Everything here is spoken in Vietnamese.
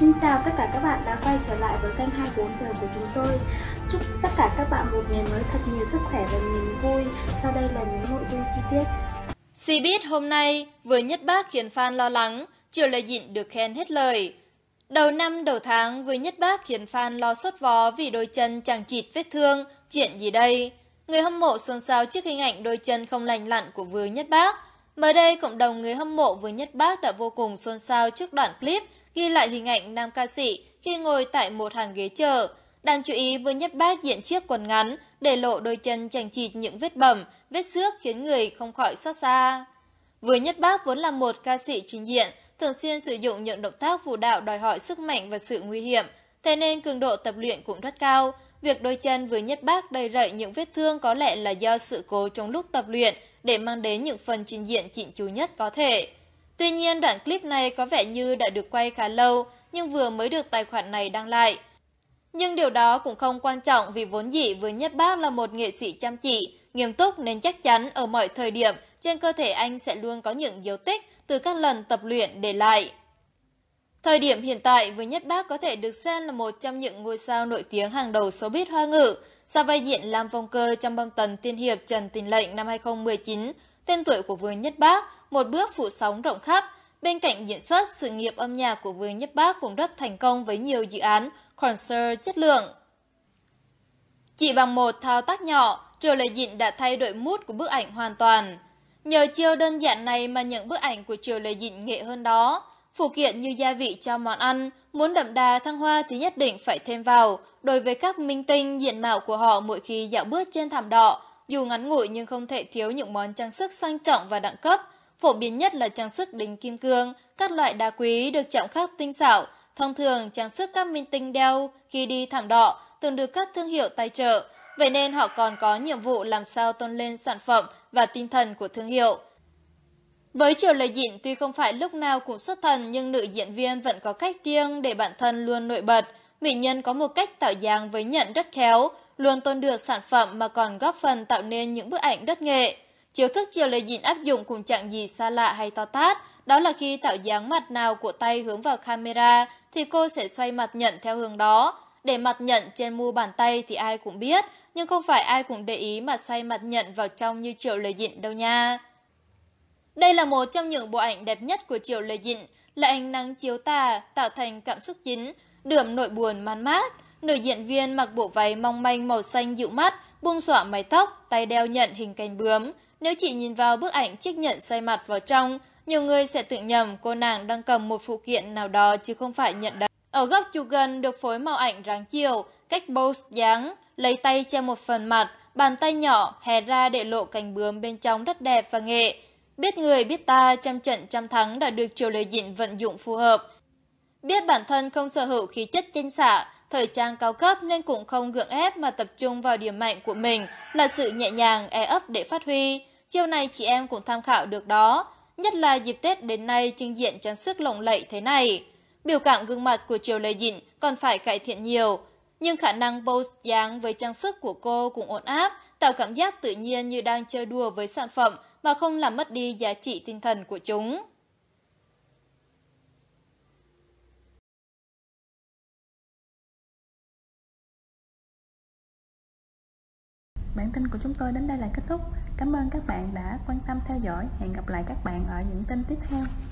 Xin chào tất cả các bạn đã quay trở lại với kênh 24 giờ của chúng tôi. Chúc tất cả các bạn một ngày mới thật nhiều sức khỏe và niềm vui. Sau đây là những nội dung chi tiết. Cbiz hôm nay vừa nhất bác khiến fan lo lắng, chưa lời dịn được khen hết lời. Đầu năm đầu tháng vừa nhất bác khiến fan lo sốt vó vì đôi chân chẳng chịt vết thương, chuyện gì đây? Người hâm mộ xôn xao trước hình ảnh đôi chân không lành lặn của vừa nhất bác Mới đây, cộng đồng người hâm mộ với Nhất Bác đã vô cùng xôn xao trước đoạn clip ghi lại hình ảnh nam ca sĩ khi ngồi tại một hàng ghế chờ. Đáng chú ý, với Nhất Bác diện chiếc quần ngắn, để lộ đôi chân chành chịt những vết bầm, vết xước khiến người không khỏi xót xa. Vừa Nhất Bác vốn là một ca sĩ trình diện, thường xuyên sử dụng những động tác vũ đạo đòi hỏi sức mạnh và sự nguy hiểm, thế nên cường độ tập luyện cũng rất cao việc đôi chân vừa nhất bác đầy rẫy những vết thương có lẽ là do sự cố trong lúc tập luyện để mang đến những phần trình diện chỉnh chú nhất có thể. Tuy nhiên đoạn clip này có vẻ như đã được quay khá lâu nhưng vừa mới được tài khoản này đăng lại. Nhưng điều đó cũng không quan trọng vì vốn dĩ với nhất bác là một nghệ sĩ chăm chỉ, nghiêm túc nên chắc chắn ở mọi thời điểm trên cơ thể anh sẽ luôn có những dấu tích từ các lần tập luyện để lại. Thời điểm hiện tại, Vương Nhất Bác có thể được xem là một trong những ngôi sao nổi tiếng hàng đầu showbiz hoa ngữ. Sau vai diện làm phong cơ trong bom tần tiên hiệp Trần Tình Lệnh năm 2019, tên tuổi của Vương Nhất Bác một bước phủ sóng rộng khắp. Bên cạnh diễn xuất, sự nghiệp âm nhạc của Vương Nhất Bác cũng rất thành công với nhiều dự án concert chất lượng. Chỉ bằng một thao tác nhỏ, Triều Lệ Dịn đã thay đổi mood của bức ảnh hoàn toàn. Nhờ chiêu đơn giản này mà những bức ảnh của Triều Lê Dịn nghệ hơn đó. Phụ kiện như gia vị cho món ăn, muốn đậm đà thăng hoa thì nhất định phải thêm vào. Đối với các minh tinh, diện mạo của họ mỗi khi dạo bước trên thảm đỏ, dù ngắn ngủi nhưng không thể thiếu những món trang sức sang trọng và đẳng cấp. Phổ biến nhất là trang sức đính kim cương, các loại đá quý được chạm khắc tinh xảo. Thông thường, trang sức các minh tinh đeo khi đi thảm đỏ thường được các thương hiệu tài trợ. Vậy nên họ còn có nhiệm vụ làm sao tôn lên sản phẩm và tinh thần của thương hiệu. Với Triều Lệ Dịn tuy không phải lúc nào cũng xuất thần nhưng nữ diễn viên vẫn có cách riêng để bản thân luôn nổi bật. Mỹ nhân có một cách tạo dáng với nhận rất khéo, luôn tôn được sản phẩm mà còn góp phần tạo nên những bức ảnh đất nghệ. Chiếu thức Triều Lệ Dịn áp dụng cùng chẳng gì xa lạ hay to tát, đó là khi tạo dáng mặt nào của tay hướng vào camera thì cô sẽ xoay mặt nhận theo hướng đó. Để mặt nhận trên mu bàn tay thì ai cũng biết, nhưng không phải ai cũng để ý mà xoay mặt nhận vào trong như Triệu Lệ Dịn đâu nha. Đây là một trong những bộ ảnh đẹp nhất của chiều Lê Dịnh, là ánh nắng chiếu tà, tạo thành cảm xúc chính, đượm nỗi buồn man mát. Nữ diễn viên mặc bộ váy mong manh màu xanh dịu mắt, buông xõa mái tóc, tay đeo nhận hình cành bướm. Nếu chỉ nhìn vào bức ảnh chiếc nhận xoay mặt vào trong, nhiều người sẽ tự nhầm cô nàng đang cầm một phụ kiện nào đó chứ không phải nhận đấy. Ở góc chụp gần được phối màu ảnh ráng chiều, cách Bose dáng, lấy tay che một phần mặt, bàn tay nhỏ hé ra để lộ cành bướm bên trong rất đẹp và nghệ. Biết người biết ta trăm trận trăm thắng đã được Triều Lê Dịn vận dụng phù hợp. Biết bản thân không sở hữu khí chất chanh xả, thời trang cao cấp nên cũng không gượng ép mà tập trung vào điểm mạnh của mình là sự nhẹ nhàng, e ấp để phát huy. Chiều này chị em cũng tham khảo được đó, nhất là dịp Tết đến nay trình diện trang sức lộng lẫy thế này. Biểu cảm gương mặt của Triều Lê Dịn còn phải cải thiện nhiều, nhưng khả năng pose dáng với trang sức của cô cũng ổn áp, tạo cảm giác tự nhiên như đang chơi đùa với sản phẩm mà không làm mất đi giá trị tinh thần của chúng. Bản tin của chúng tôi đến đây là kết thúc. Cảm ơn các bạn đã quan tâm theo dõi. Hẹn gặp lại các bạn ở những tin tiếp theo.